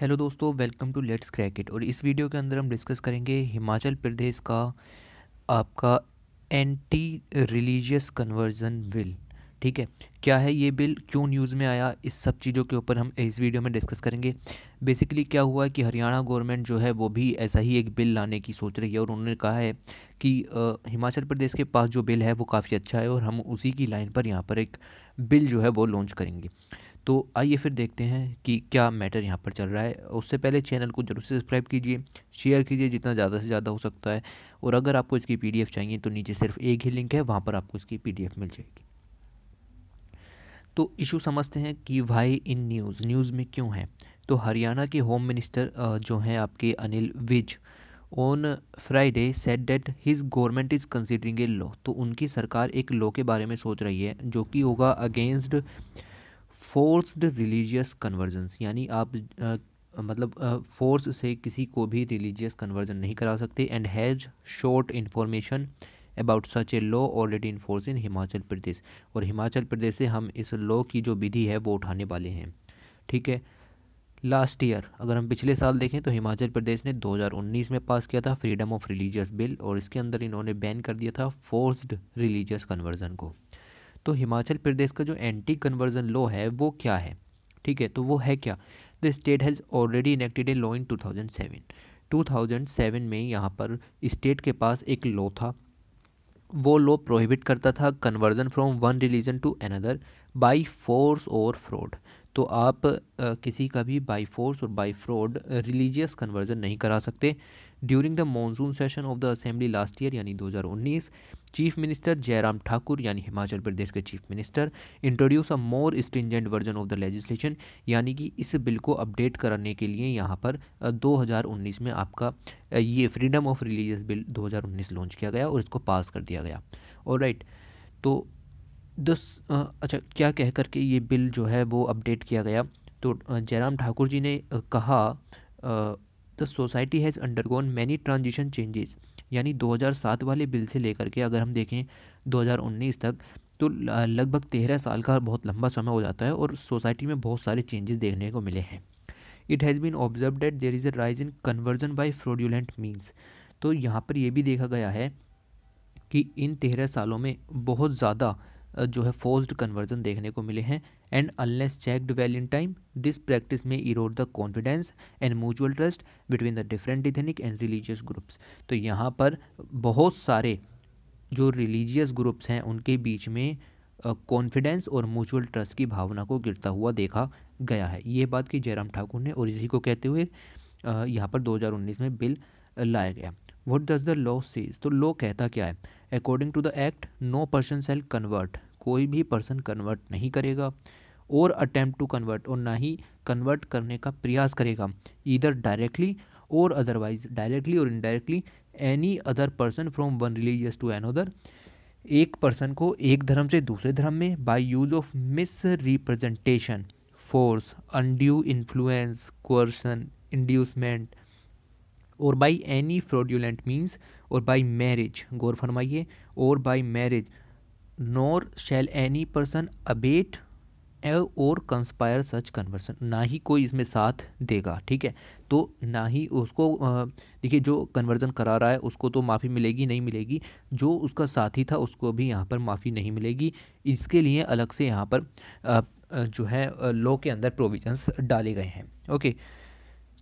hello दोस्तों welcome to let's क्रैकेट और इस वीडियो के अंदर हम डिस्कस करेंगे हिमाचल प्रदेश का आपका एंटी रिलीजियस कन्वर्जन बिल ठीक है क्या है ये बिल क्यों न्यूज़ में आया इस सब चीज़ों के ऊपर हम इस वीडियो में डिस्कस करेंगे बेसिकली क्या हुआ है कि हरियाणा गवर्नमेंट जो है वो भी ऐसा ही एक बिल लाने की सोच रही है और उन्होंने कहा है कि आ, हिमाचल प्रदेश के पास जो बिल है वो काफ़ी अच्छा है और हम उसी की लाइन पर यहाँ पर एक बिल जो है वो लॉन्च करेंगे तो आइए फिर देखते हैं कि क्या मैटर यहाँ पर चल रहा है उससे पहले चैनल को जरूर से सब्सक्राइब कीजिए शेयर कीजिए जितना ज़्यादा से ज़्यादा हो सकता है और अगर आपको इसकी पी चाहिए तो नीचे सिर्फ एक ही लिंक है वहाँ पर आपको इसकी पी मिल जाएगी तो इशू समझते हैं कि वाई इन न्यूज़ न्यूज़ में क्यों है तो हरियाणा के होम मिनिस्टर जो हैं आपके Anil Vij on Friday said that his government is considering a law तो उनकी सरकार एक लॉ के बारे में सोच रही है जो कि होगा अगेंस्ट फ़ोर्सड रिलीजियस कन्वर्जेंस यानी आप मतलब फोर्स से किसी को भी रिलीजियस कन्वर्जन नहीं करा सकते and has sought information about such a law already in force in Himachal Pradesh और हिमाचल प्रदेश से हम इस लॉ की जो विधि है वो उठाने वाले हैं ठीक है लास्ट ईयर अगर हम पिछले साल देखें तो हिमाचल प्रदेश ने 2019 में पास किया था फ्रीडम ऑफ रिलीजियस बिल और इसके अंदर इन्होंने बैन कर दिया था फोर्स्ड रिलीजियस कन्वर्जन को तो हिमाचल प्रदेश का जो एंटी कन्वर्जन लॉ है वो क्या है ठीक है तो वो है क्या the state has already enacted a law in 2007 2007 में यहाँ पर स्टेट के पास एक लॉ था वो लॉ प्रोहिबिट करता था conversion from one religion to another by force और फ्रॉड तो आप आ, किसी का भी बाई फोर्स और बाई फ्रॉड रिलीजियस कन्वर्जन नहीं करा सकते during the monsoon session of the assembly last year यानी 2019 चीफ मिनिस्टर जयराम ठाकुर यानी हिमाचल प्रदेश के chief minister introduce a more stringent version of the legislation यानी कि इस बिल को अपडेट कराने के लिए यहाँ पर 2019 में आपका ये freedom of religious bill 2019 launch किया गया और इसको पास कर दिया गया और राइट तो दस अच्छा क्या कह करके ये बिल जो है वो अपडेट किया गया तो जयराम ठाकुर जी ने कहा the society has undergone many transition changes यानी 2007 वाले बिल से लेकर के अगर हम देखें 2019 तक तो लगभग तेरह साल का बहुत लंबा समय हो जाता है और सोसाइटी में बहुत सारे चेंजेस देखने को मिले हैं it has been observed that there is a rise in conversion by fraudulent means तो यहाँ पर यह भी देखा गया है कि इन तेरह सालों में बहुत ज़्यादा जो है फोर्स्ड कन्वर्जन देखने को मिले हैं and unless checked well in time this practice may erode the confidence and mutual trust between the different ethnic and religious groups तो यहाँ पर बहुत सारे जो रिलीजियस ग्रुप्स हैं उनके बीच में कॉन्फिडेंस और म्यूचुअल ट्रस्ट की भावना को गिरता हुआ देखा गया है ये बात की जयराम ठाकुर ने और इसी को कहते हुए यहाँ पर 2019 में बिल लाया गया what does the law says तो लॉ कहता क्या है according to the act no person shall convert कोई भी पर्सन कन्वर्ट नहीं करेगा और अटैम्प्ट टू कन्वर्ट और ना ही कन्वर्ट करने का प्रयास करेगा either directly or otherwise directly or indirectly any other person from one religious to another एक पर्सन को एक धर्म से दूसरे धर्म में by use of misrepresentation force undue influence coercion inducement or by any fraudulent means or by marriage गौर फरमाइए or by marriage nor shall any person abet or conspire such conversion ना ही कोई इसमें साथ देगा ठीक है तो ना ही उसको देखिए जो कन्वर्जन करा रहा है उसको तो माफ़ी मिलेगी नहीं मिलेगी जो उसका साथी था उसको भी यहाँ पर माफ़ी नहीं मिलेगी इसके लिए अलग से यहाँ पर आ, जो है लॉ के अंदर प्रोविजंस डाले गए हैं ओके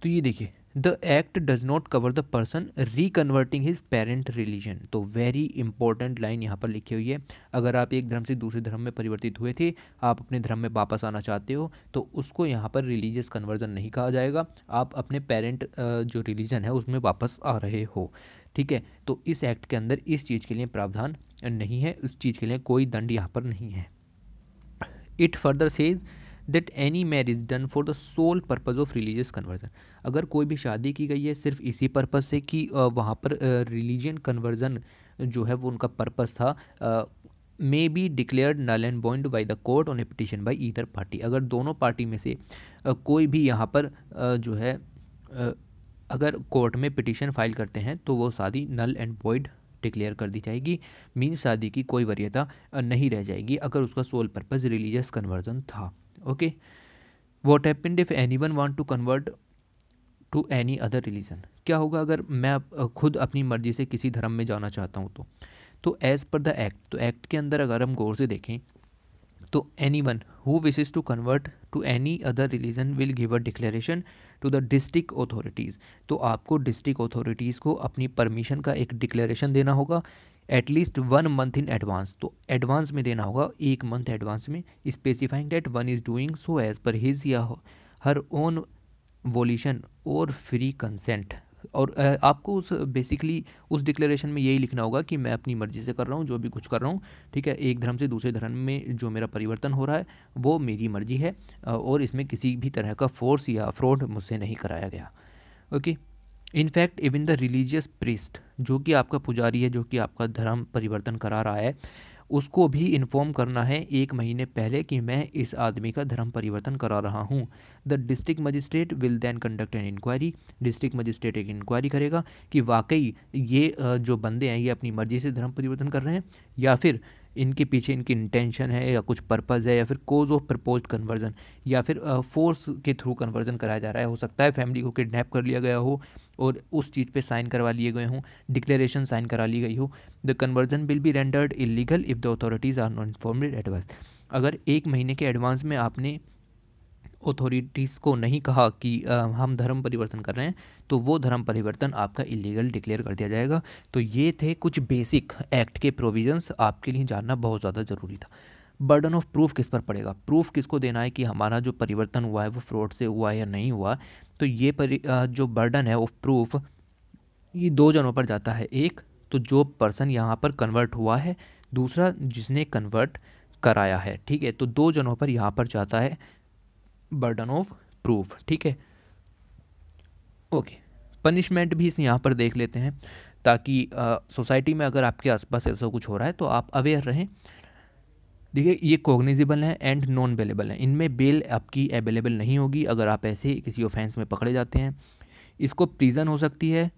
तो ये देखिए the act does not cover the person reconverting his parent religion तो वेरी इंपॉर्टेंट लाइन यहाँ पर लिखी हुई है अगर आप एक धर्म से दूसरे धर्म में परिवर्तित हुए थे आप अपने धर्म में वापस आना चाहते हो तो उसको यहाँ पर रिलीजियस कन्वर्जन नहीं कहा जाएगा आप अपने पेरेंट जो रिलीजन है उसमें वापस आ रहे हो ठीक है तो इस एक्ट के अंदर इस चीज़ के लिए प्रावधान नहीं है उस चीज़ के लिए कोई दंड यहाँ पर नहीं है it further says that any marriage done for the sole purpose of religious conversion अगर कोई भी शादी की गई है सिर्फ इसी पर्पज़ से कि वहाँ पर रिलीजन कन्वर्जन जो है वो उनका पर्पज़ था may be declared null and बॉइंड by the court on a petition by either party अगर दोनों पार्टी में से कोई भी यहाँ पर जो है अगर कोर्ट में पिटिशन फाइल करते हैं तो वो शादी नल एंड बॉइड डिक्लेयर कर दी जाएगी मीन शादी की कोई वरीयता नहीं रह जाएगी अगर उसका सोल पर्पज़ रिलीजियस कन्वर्जन था okay what happened if anyone want to convert to any other religion क्या होगा अगर मैं खुद अपनी मर्जी से किसी धर्म में जाना चाहता हूँ तो तो एज़ पर द एक्ट तो एक्ट के अंदर अगर हम गौर से देखें तो anyone who wishes to convert to any other religion will give a declaration to the district authorities तो आपको डिस्ट्रिक्ट अथॉरिटीज़ को अपनी परमिशन का एक डिक्लेरेशन देना होगा at least one month in advance तो एडवांस में देना होगा एक मंथ एडवांस में specifying that one is doing so as per his या हर ओन वोल्यूशन और फ्री कंसेंट और आपको उस बेसिकली उस डिक्लेरेशन में यही लिखना होगा कि मैं अपनी मर्ज़ी से कर रहा हूँ जो भी कुछ कर रहा हूँ ठीक है एक धर्म से दूसरे धर्म में जो मेरा परिवर्तन हो रहा है वो मेरी मर्ज़ी है और इसमें किसी भी तरह का फोर्स या फ्रॉड मुझसे नहीं कराया गया okay in fact even the religious priest जो कि आपका पुजारी है जो कि आपका धर्म परिवर्तन करा रहा है उसको भी इन्फॉर्म करना है एक महीने पहले कि मैं इस आदमी का धर्म परिवर्तन करा रहा हूँ the district magistrate will then conduct an inquiry district magistrate एक इंक्वायरी करेगा कि वाकई ये जो बंदे हैं ये अपनी मर्जी से धर्म परिवर्तन कर रहे हैं या फिर इनके पीछे इनकी इंटेंशन है या कुछ पर्पज़ है या फिर कोज ऑफ प्रपोज कन्वर्जन या फिर फोर्स के थ्रू कन्वर्जन कराया जा रहा है हो सकता है फैमिली को किडनैप कर लिया गया हो और उस चीज़ पे साइन करवा लिए गए हों डिक्लेरेशन साइन करा ली गई हो the conversion will be rendered illegal if the authorities are not informed advance अगर एक महीने के एडवांस में आपने अथॉरिटीज़ को नहीं कहा कि आ, हम धर्म परिवर्तन कर रहे हैं तो वो धर्म परिवर्तन आपका इलीगल डिक्लेयर कर दिया जाएगा तो ये थे कुछ बेसिक एक्ट के प्रोविजंस आपके लिए जानना बहुत ज़्यादा ज़रूरी था बर्डन ऑफ प्रूफ किस पर पड़ेगा प्रूफ किसको देना है कि हमारा जो परिवर्तन हुआ है वो फ्रॉड से हुआ या नहीं हुआ तो ये परि जो बर्डन है ऑफ प्रूफ ये दो जनों पर जाता है एक तो जो पर्सन यहाँ पर कन्वर्ट हुआ है दूसरा जिसने कन्वर्ट कराया है ठीक है तो दो जनों पर यहाँ पर जाता है बर्डन ऑफ प्रूफ ठीक है ओके पनिशमेंट भी इस यहाँ पर देख लेते हैं ताकि सोसाइटी में अगर आपके आसपास ऐसा कुछ हो रहा है तो आप अवेयर रहें देखिए ये कॉग्निजिबल हैं एंड नॉन अवेलेबल हैं इनमें बेल आपकी अवेलेबल नहीं होगी अगर आप ऐसे किसी ऑफेंस में पकड़े जाते हैं इसको प्रिजन हो सकती है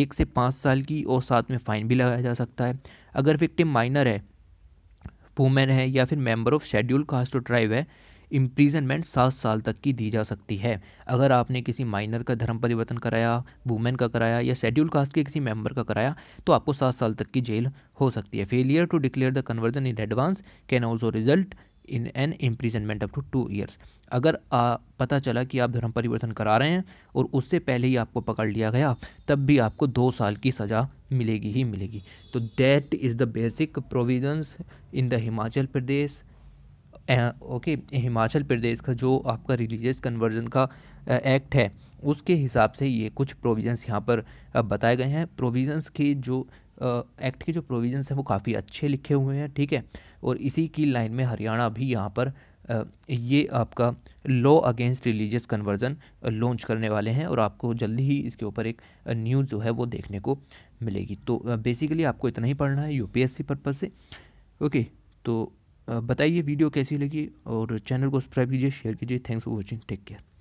एक से पाँच साल की और साथ में फ़ाइन भी लगाया जा सकता है अगर विक्टिम माइनर है वूमेन है या फिर member of schedule caste tribe है इम्प्रीजनमेंट सात साल तक की दी जा सकती है अगर आपने किसी माइनर का धर्म परिवर्तन कराया वुमेन का कराया या शेड्यूल कास्ट के किसी मेंबर का कराया तो आपको सात साल तक की जेल हो सकती है failure to declare the conversion in advance can also result in an imprisonment up to two years अगर आ, पता चला कि आप धर्म परिवर्तन करा रहे हैं और उससे पहले ही आपको पकड़ लिया गया तब भी आपको दो साल की सज़ा मिलेगी ही मिलेगी तो that is the basic provisions in the Himachal Pradesh okay Himachal Pradesh का जो आपका रिलीजियस कन्वर्जन का एक्ट है उसके हिसाब से ये कुछ प्रोविजंस यहाँ पर बताए गए हैं प्रोविजंस की जो एक्ट के जो प्रोविजंस हैं वो काफ़ी अच्छे लिखे हुए हैं ठीक है और इसी की लाइन में हरियाणा भी यहाँ पर ये आपका law against religious conversion launch करने वाले हैं और आपको जल्दी ही इसके ऊपर एक न्यूज़ जो है वो देखने को मिलेगी तो बेसिकली आपको इतना ही पढ़ना है यूपीएससी पर्पज़ से ओके तो बताइए वीडियो कैसी लगी और चैनल को सब्सक्राइब कीजिए शेयर कीजिए thanks for watching take care